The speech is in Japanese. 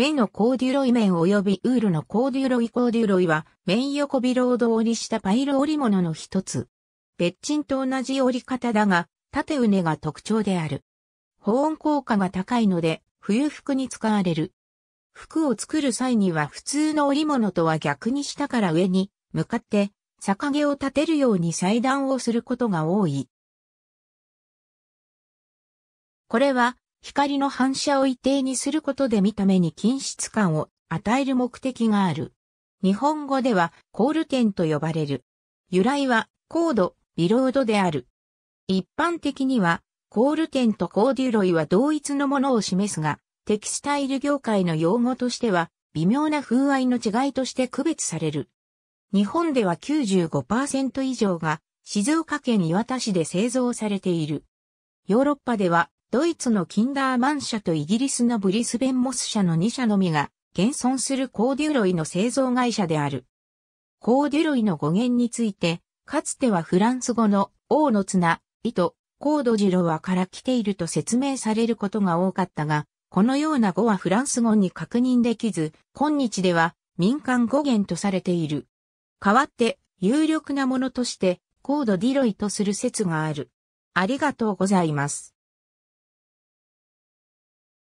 綿のコーデュロイ綿及びウールのコーデュロイコーデュロイは、綿横ビロード折りしたパイル織物の一つ。別鎮と同じ折り方だが、縦畝が特徴である。保温効果が高いので、冬服に使われる。服を作る際には普通の織物とは逆に下から上に向かって逆毛を立てるように裁断をすることが多い。これは光の反射を一定にすることで見た目に均質感を与える目的がある。日本語ではコール点と呼ばれる。由来はコード、ビロードである。一般的にはコール点とコーデュロイは同一のものを示すが、テキスタイル業界の用語としては微妙な風合いの違いとして区別される。日本では95%以上が静岡県岩田市で製造されている。ヨーロッパではドイツのキンダーマン社とイギリスのブリスベンモス社の2社のみが、現存するコーデュロイの製造会社である。コーデュロイの語源について、かつてはフランス語の王の綱、糸、コードジロワから来ていると説明されることが多かったが、このような語はフランス語に確認できず、今日では民間語源とされている。代わって、有力なものとして、コードディロイとする説がある。ありがとうございます。